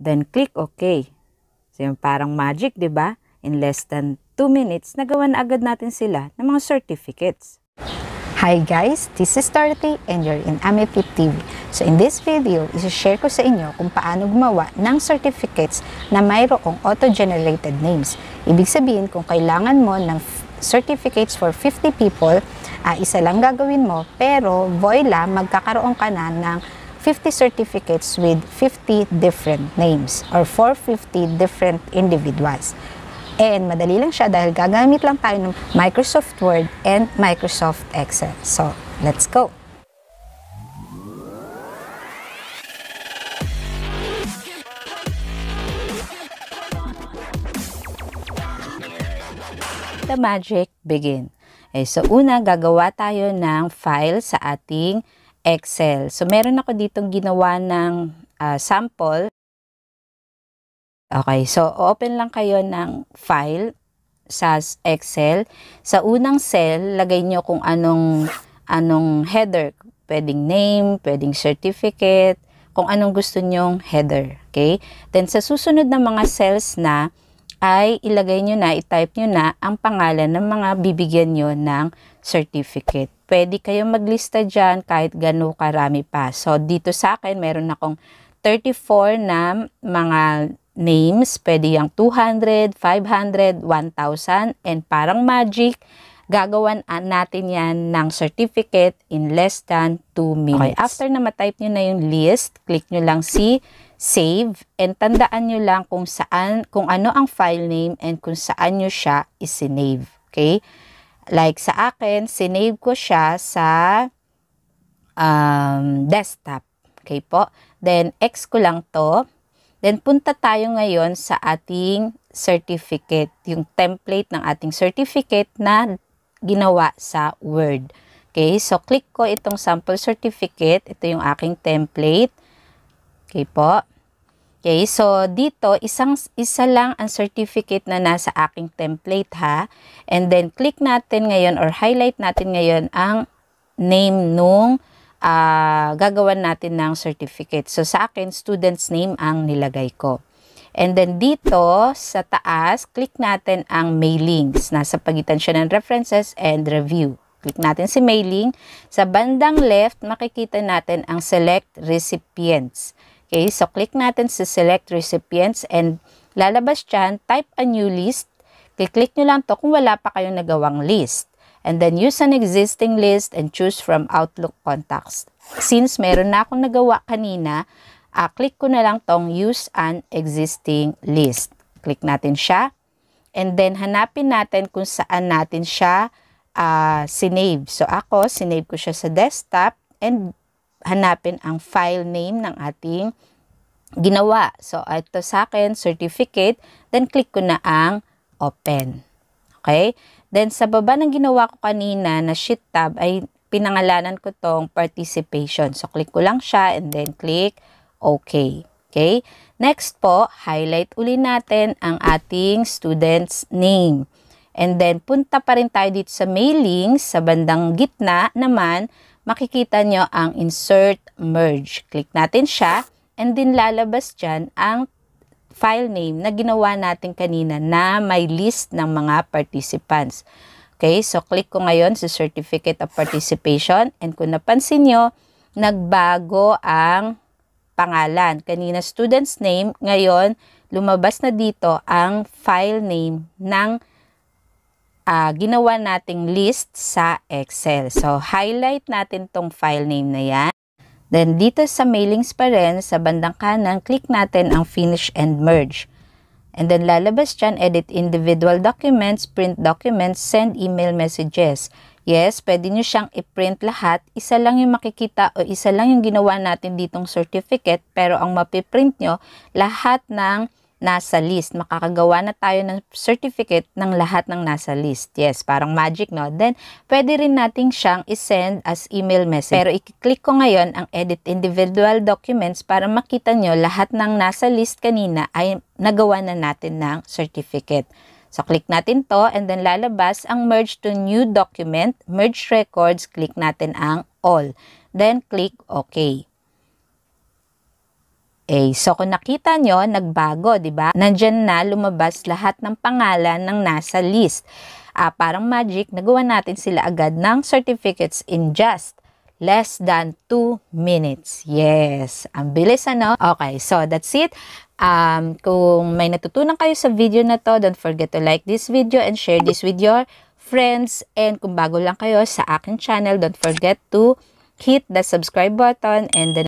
Then click OK. So yung parang magic, 'di ba? In less than 2 minutes, nagawa na agad natin sila ng mga certificates. Hi guys, this is Dorothy and you're in Amifit TV. So in this video, isa share ko sa inyo kung paano gumawa ng certificates na mayroong auto-generated names. Ibig sabihin, kung kailangan mo ng certificates for 50 people, uh, isa lang gagawin mo, pero voila, magkakaroon ka na ng 50 certificates with 50 different names or 450 different individuals. And madali lang siya dahil gagamit lang tayo ng Microsoft Word and Microsoft Excel. So, let's go! The magic begin. Eh, so, una, gagawa tayo ng file sa ating Excel. So, meron ako ditong ginawa ng uh, sample. Okay, so open lang kayo ng file sa Excel. Sa unang cell, lagay nyo kung anong, anong header. Pwedeng name, pwedeng certificate, kung anong gusto nyong header. Okay? Then, sa susunod na mga cells na, ay ilagay nyo na, i-type nyo na ang pangalan ng mga bibigyan nyo ng certificate. Pwede kayong maglista dyan kahit gano'ng karami pa. So, dito sa akin, meron akong 34 na mga names. Pwede yung 200, 500, 1,000, and parang magic gagawan natin yan ng certificate in less than 2 minutes. Okay, after na matype nyo na yung list, click nyo lang si save and tandaan nyo lang kung saan, kung ano ang file name and kung saan nyo siya isinave. Okay? Like sa akin, sinave ko siya sa um, desktop. Okay po? Then, X ko lang to. Then, punta tayo ngayon sa ating certificate, yung template ng ating certificate na ginawa sa Word. Okay, so click ko itong sample certificate. Ito yung aking template. Okay po. Okay, so dito, isang, isa lang ang certificate na nasa aking template ha. And then, click natin ngayon or highlight natin ngayon ang name nung uh, gagawan natin ng certificate. So, sa akin, student's name ang nilagay ko. And then, dito, sa taas, click natin ang mailings. Nasa pagitan siya ng references and review. Click natin si mailing. Sa bandang left, makikita natin ang select recipients. Okay, so click natin sa select recipients and lalabas dyan, type a new list. Click-click nyo lang to kung wala pa kayong nagawang list. And then use an existing list and choose from Outlook contacts. Since meron na akong nagawa kanina, uh, click ko na lang tong use an existing list. Click natin siya. And then hanapin natin kung saan natin siya uh, sinave. So ako, sinave ko siya sa desktop and hanapin ang file name ng ating ginawa. So, ito sa akin, certificate. Then, click ko na ang open. Okay? Then, sa baba ng ginawa ko kanina na sheet tab, ay pinangalanan ko tong participation. So, click ko lang siya and then click OK. Okay? Next po, highlight uli natin ang ating student's name. And then, punta pa rin tayo dito sa mailings. Sa bandang gitna naman, makikita nyo ang Insert Merge. Click natin siya and then lalabas dyan ang file name na ginawa natin kanina na may list ng mga participants. Okay, so click ko ngayon sa Certificate of Participation and kung napansin nyo, nagbago ang pangalan. Kanina student's name, ngayon lumabas na dito ang file name ng uh, ginawa nating list sa Excel. So, highlight natin tong file name na yan. Then, dito sa mailings pa rin, sa bandang kanan, click natin ang Finish and Merge. And then, lalabas dyan, edit individual documents, print documents, send email messages. Yes, pwede nyo siyang i-print lahat. Isa lang yung makikita o isa lang yung ginawa natin ditong certificate. Pero ang mapiprint nyo, lahat ng nasa list. Makakagawa na tayo ng certificate ng lahat ng nasa list. Yes, parang magic, no? Then, pwede rin natin siyang isend as email message. Pero i-click ko ngayon ang edit individual documents para makita nyo lahat ng nasa list kanina ay nagawa na natin ng certificate. So, click natin to and then lalabas ang merge to new document, merge records, click natin ang all. Then, click OK. A. So kung nakita nyo, nagbago, di ba? Nandyan na lumabas lahat ng pangalan ng nasa list. Uh, parang magic, nagawa natin sila agad ng certificates in just less than 2 minutes. Yes, ang bilis ano? Okay, so that's it. Um, kung may natutunan kayo sa video na to, don't forget to like this video and share this with your friends. And kung bago lang kayo sa akin channel, don't forget to hit the subscribe button and the